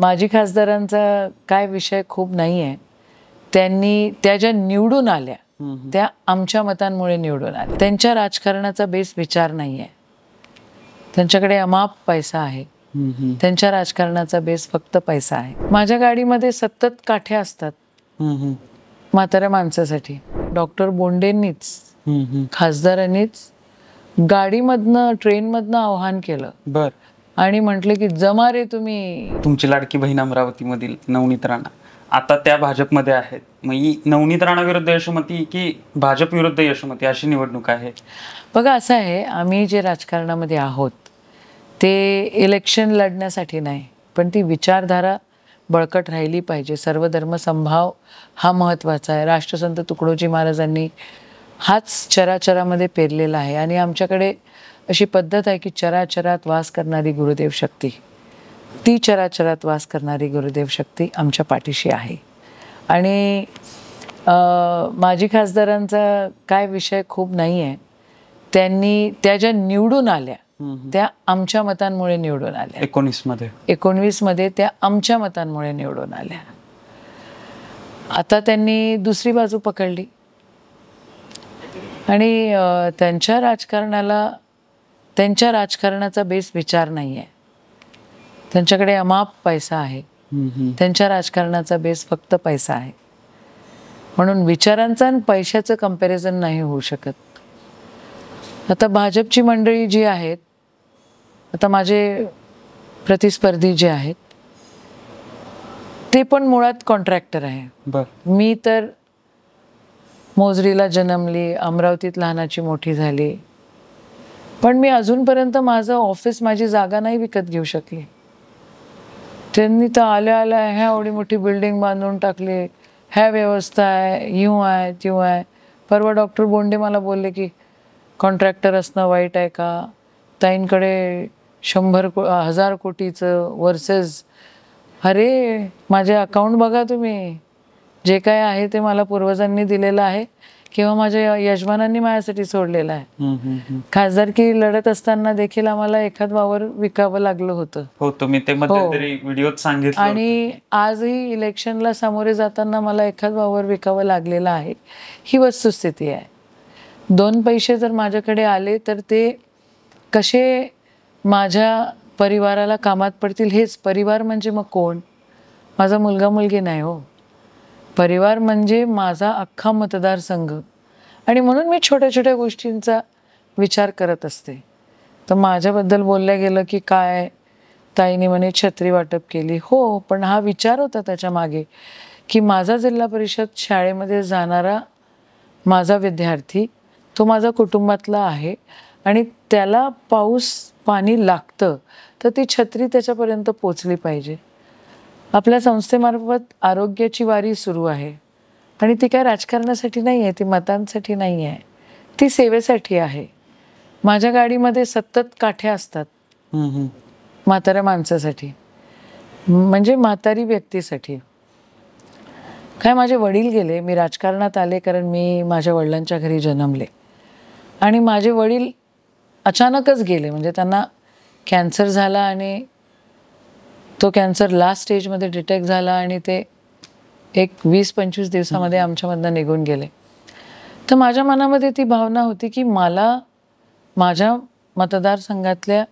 माजी खासदारांचा काय विषय खूप नाही आहे त्यांनी त्या ज्या निवडून आल्या त्या आमच्या मतांमुळे निवडून आल्या त्यांच्या राजकारणाचा बेस विचार नाही आहे त्यांच्याकडे अमाप पैसा आहे त्यांच्या राजकारणाचा बेस फक्त पैसा आहे माझ्या गाडीमध्ये सतत काठे असतात म्हाताऱ्या माणसासाठी डॉक्टर बोंडेंनीच खासदारांनीच गाडीमधनं ट्रेनमधनं आव्हान केलं बरं आणि म्हटले की जमा रे तुम्ही तुमची लाडकी बहीण अमरावती मधील नवनीत राणा आता त्या भाजपमध्ये आहेत मग ही नवनीत राणा विरुद्ध यशोमती की भाजप विरुद्ध यशोमती अशी निवडणूक आहे बघा असं आहे आम्ही जे राजकारणामध्ये आहोत ते इलेक्शन लढण्यासाठी नाही पण ती विचारधारा बळकट राहिली पाहिजे सर्व धर्मसंभाव हा महत्त्वाचा आहे राष्ट्रसंत तुकडोजी महाराजांनी हाच चराचरामध्ये पेरलेला आहे आणि आमच्याकडे अशी पद्धत आहे की चराचरात वास करणारी गुरुदेव शक्ती ती चराचरात वास करणारी गुरुदेव शक्ती आमच्या पाठीशी आहे आणि माजी खासदारांचा काय विषय खूप नाही आहे त्यांनी त्या ज्या निवडून आल्या त्या आमच्या मतांमुळे निवडून आल्या एकोणीस मध्ये एकोणवीस मध्ये त्या आमच्या मतांमुळे निवडून आल्या आता त्यांनी दुसरी बाजू पकडली आणि त्यांच्या राजकारणाला त्यांच्या राजकारणाचा बेस विचार नाही आहे त्यांच्याकडे अमाप पैसा आहे त्यांच्या राजकारणाचा बेस फक्त पैसा आहे म्हणून विचारांचं आणि पैशाचं कम्पॅरिझन नाही होऊ शकत आता भाजपची मंडळी जी आहेत आता माझे प्रतिस्पर्धी जे आहेत ते पण मुळात कॉन्ट्रॅक्टर आहे मी तर मोजरीला जन्मली अमरावतीत लहानाची मोठी झाली पण मी अजूनपर्यंत माझं ऑफिस माझी जागा नाही विकत घेऊ शकली त्यांनी तर आल्या आल्या ह्या एवढी मोठी बिल्डिंग बांधून टाकली ह्या व्यवस्था आहे यू आहे त्यू आहे परवा डॉक्टर बोंडे मला बोलले की कॉन्ट्रॅक्टर असणं वाईट आहे का ताईंकडे शंभर को हजार कोटीचं वर्सेस अरे माझे अकाउंट बघा तुम्ही जे काय आहे ते मला पूर्वजांनी दिलेलं आहे किंवा माझ्या यजमानांनी माझ्यासाठी सोडलेला आहे खासदारकी लढत असताना देखील आम्हाला एखाद वावर विकावं लागलं होतं हो तुम्ही ते हो. व्हिडिओत सांगितलं आणि आजही इलेक्शनला सामोरे जाताना मला एखाद वावर विकावं लागलेला आहे ही वस्तुस्थिती आहे दोन पैसे जर माझ्याकडे आले तर ते कसे माझ्या परिवाराला कामात पडतील हेच परिवार म्हणजे मग कोण माझा मुलगा मुलगी नाही हो परिवार म्हणजे माझा अख्खा मतदारसंघ आणि म्हणून मी छोट्या छोट्या गोष्टींचा विचार करत असते तर माझ्याबद्दल बोललं गेलं की काय ताईने म्हणे छत्री वाटप केली हो पण हा विचार होता त्याच्या मागे की माझा जिल्हा परिषद शाळेमध्ये जाणारा माझा विद्यार्थी तो माझा कुटुंबातला आहे आणि त्याला पाऊस पाणी लागतं तर ती छत्री त्याच्यापर्यंत पोचली पाहिजे आपल्या संस्थेमार्फत आरोग्याची वारी सुरू आहे आणि ती काय राजकारणासाठी नाही आहे ती मतांसाठी नाही आहे ती सेवेसाठी आहे माझ्या गाडीमध्ये सतत काठ्या असतात म्हाताऱ्या माणसासाठी म्हणजे म्हातारी व्यक्तीसाठी काय माझे वडील गेले मी राजकारणात आले कारण मी माझ्या वडिलांच्या घरी जन्मले आणि माझे वडील अचानकच गेले म्हणजे त्यांना कॅन्सर झाला आणि तो कॅन्सर लास्ट स्टेजमध्ये डिटेक्ट झाला आणि ते एक वीस पंचवीस दिवसामध्ये आमच्यामधनं निघून गेले तर माझ्या मनामध्ये ती भावना होती की मला माझ्या मतदारसंघातल्या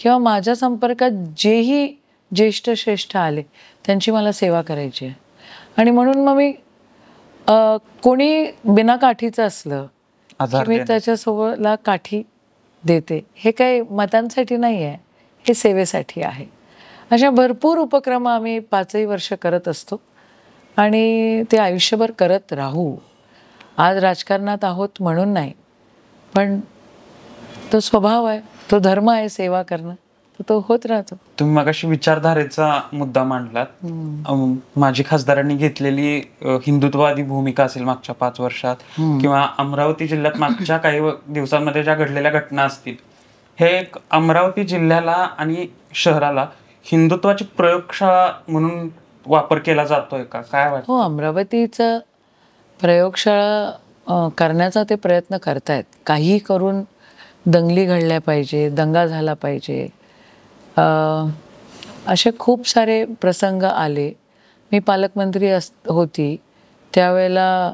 किंवा माझ्या संपर्कात जेही ज्येष्ठ श्रेष्ठ आले त्यांची मला सेवा करायची आहे आणि म्हणून मग मी कोणी बिना काठीचं असलं मी त्याच्यासोबतला काठी देते हे काही मतांसाठी नाही आहे हे सेवेसाठी आहे अशा भरपूर उपक्रम आम्ही पाचही वर्ष करत असतो आणि ते आयुष्यभर करत राहू आज राजकारणात आहोत म्हणून नाही पण तो स्वभाव आहे तो धर्म आहे सेवा करणं तो होत राहतो तुम्ही मगाशी विचारधारेचा मुद्दा मांडलात माझी खासदारांनी घेतलेली हिंदुत्ववादी भूमिका असेल मागच्या पाच वर्षात किंवा अमरावती जिल्ह्यात मागच्या काही दिवसांमध्ये ज्या घडलेल्या घटना असतील हे एक अमरावती जिल्ह्याला आणि शहराला हिंदुत्वाची प्रयोगशाळा म्हणून वापर केला जातोय का काय हो अमरावतीचं प्रयोगशाळा करण्याचा ते प्रयत्न करतायत काही करून दंगली घडल्या पाहिजे दंगा झाला पाहिजे असे खूप सारे प्रसंग आले मी पालकमंत्री अस होती त्यावेळेला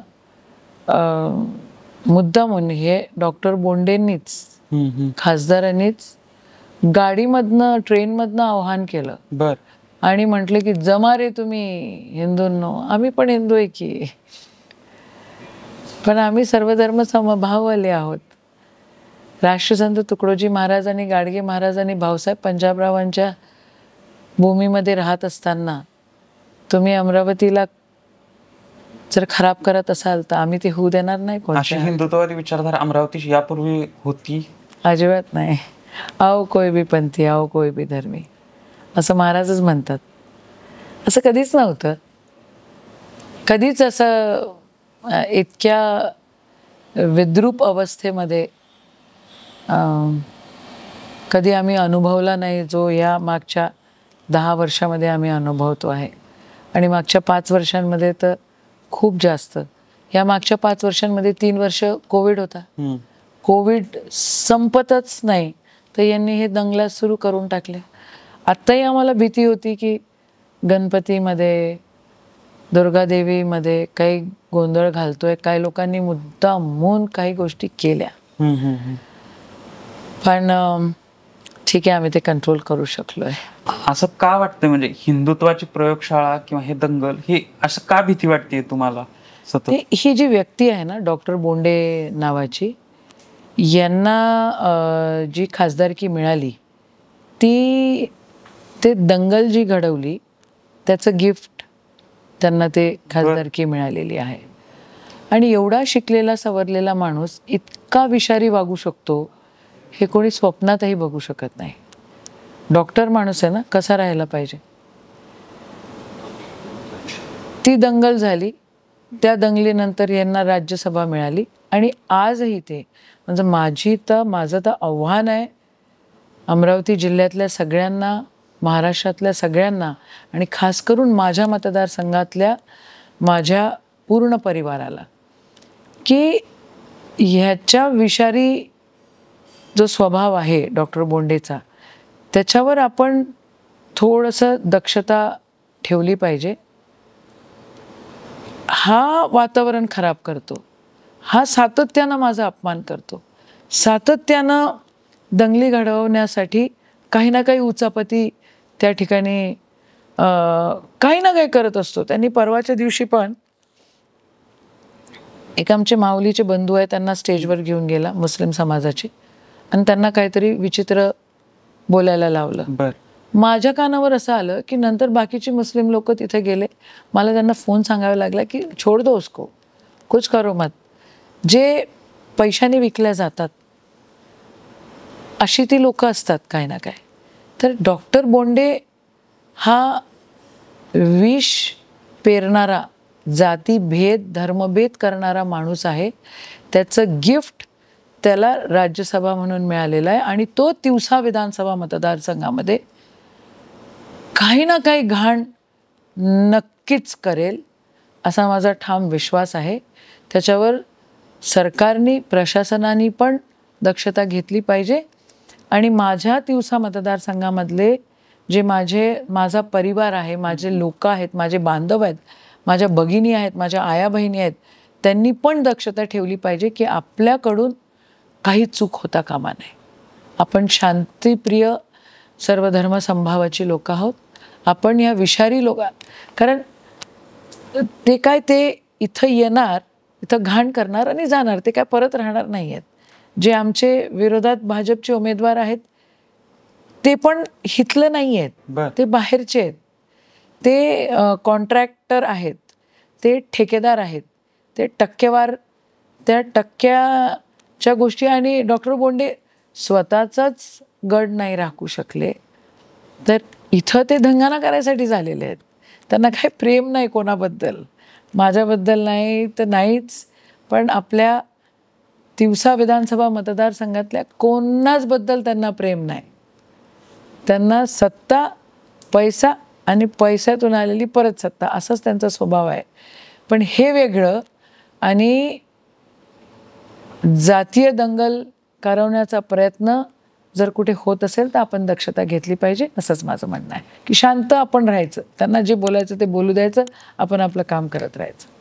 मुद्दा म्हणून हे डॉक्टर बोंडेंनीच खासदारांनीच ट्रेन मधनं आव्हान केलं बर आणि म्हटले की जमा रे तुम्ही हिंदूंनो आम्ही पण हिंदू आहे की पण आम्ही सर्व धर्म समभाववाले आहोत राष्ट्रसंत तुकडोजी महाराज आणि गाडगे महाराज आणि भाऊसाहेब पंजाबरावांच्या भूमीमध्ये राहत असताना तुम्ही अमरावतीला जर खराब करत असाल तर आम्ही ते होऊ देणार नाही कोणत्या हिंदुत्ववादी विचारधारा अमरावती यापूर्वी होती अजिबात नाही आओ कोई भी पंथी आओ कोई धर्मी असं महाराजच म्हणतात असं कधीच नव्हतं कधीच असं इतक्या विद्रूप अवस्थेमध्ये कधी आम्ही अनुभवला नाही जो या मागच्या दहा वर्षामध्ये आम्ही अनुभवतो आहे आणि मागच्या पाच वर्षांमध्ये तर खूप जास्त या मागच्या पाच वर्षांमध्ये तीन वर्ष कोविड होता कोविड संपतच नाही तर यांनी हे दंगल्या सुरू करून टाकले आत्ताही आम्हाला भीती होती की गणपतीमध्ये दुर्गादेवीमध्ये काही गोंधळ घालतोय काही लोकांनी मुद्दा म्हणून काही गोष्टी केल्या पण ठीक आहे आम्ही ते कंट्रोल करू शकलोय असं का वाटतं म्हणजे हिंदुत्वाची प्रयोगशाळा किंवा हे दंगल हे असं का भीती वाटते तुम्हाला ही जी व्यक्ती आहे ना डॉक्टर बोंडे नावाची यांना जी खासदारकी मिळाली ती ते दंगल जी घडवली त्याचं गिफ्ट त्यांना ते खासदारकी मिळालेली आहे आणि एवढा शिकलेला सवरलेला माणूस इतका विषारी वागू शकतो हे कोणी स्वप्नातही बघू शकत नाही डॉक्टर माणूस आहे ना कसा राहायला पाहिजे ती दंगल झाली त्या दंगलीनंतर यांना राज्यसभा मिळाली आणि आजही ते म्हणजे माझी तर माझं तर आव्हान आहे अमरावती जिल्ह्यातल्या सगळ्यांना महाराष्ट्रातल्या सगळ्यांना आणि खास करून माझ्या मतदारसंघातल्या माझ्या पूर्ण परिवाराला की ह्याच्या विषारी जो स्वभाव आहे डॉक्टर बोंडेचा त्याच्यावर आपण थोडंसं दक्षता ठेवली पाहिजे हा वातावरण खराब करतो हा सातत्यानं माझा अपमान करतो सातत्यानं दंगली घडवण्यासाठी काही ना काही उचापती त्या ठिकाणी काही ना काही करत असतो त्यांनी परवाच्या दिवशी पण एक आमचे माऊलीचे बंधू आहे त्यांना स्टेजवर घेऊन गेला मुस्लिम समाजाचे आणि त्यांना काहीतरी विचित्र बोलायला लावलं माझ्या कानावर असं आलं की नंतर बाकीचे मुस्लिम लोक तिथे गेले मला त्यांना फोन सांगावा लागला की छोड दो उसको कुछ करो मत जे पैशाने विकल्या जातात अशी ती लोकं असतात काय ना काय तर डॉक्टर बोंडे हा विष पेरणारा जातीभेद धर्मभेद करणारा माणूस आहे त्याचं गिफ्ट त्याला राज्यसभा म्हणून मिळालेला आहे आणि तो तिवसा विधानसभा मतदारसंघामध्ये काही ना काही घाण नक्कीच करेल असा माझा ठाम विश्वास आहे त्याच्यावर सरकारने प्रशासनाने पण दक्षता घेतली पाहिजे आणि माझ्या दिवसा मतदारसंघामधले जे माझे माझा परिवार आहे माझे लोक आहेत माझे बांधव आहेत माझ्या भगिनी आहेत माझ्या आया बहिणी आहेत त्यांनी पण दक्षता ठेवली पाहिजे की आपल्याकडून काही चूक होता कामा नये आपण शांतीप्रिय सर्व धर्मसंभावाची लोक आहोत आपण या विषारी लोक कारण ते काय ते इथं येणार इथं घाण करणार आणि जाणार ते काय परत राहणार नाही आहेत जे आमचे विरोधात भाजपचे उमेदवार आहेत ते पण हितलं नाही आहेत ते बाहेरचे आहेत ते कॉन्ट्रॅक्टर आहेत ते ठेकेदार आहेत ते टक्केवार त्या टक्क्याच्या गोष्टी आणि डॉक्टर बोंडे स्वतःचाच गड नाही राखू शकले तर इथं ते धंगाना करायसाठी झालेले आहेत त्यांना काय प्रेम नाही कोणाबद्दल माझ्याबद्दल नाही तर नाहीच पण आपल्या तिवसा विधानसभा मतदारसंघातल्या कोणाचबद्दल त्यांना प्रेम नाही त्यांना सत्ता पैसा आणि पैशातून आलेली परत सत्ता असंच त्यांचा स्वभाव आहे पण हे वेगळं आणि जातीय दंगल करवण्याचा प्रयत्न जर कुठे होत असेल तर आपण दक्षता घेतली पाहिजे असंच माझं म्हणणं आहे की शांत आपण राहायचं त्यांना जे बोलायचं ते बोलू द्यायचं आपण आपलं काम करत राहायचं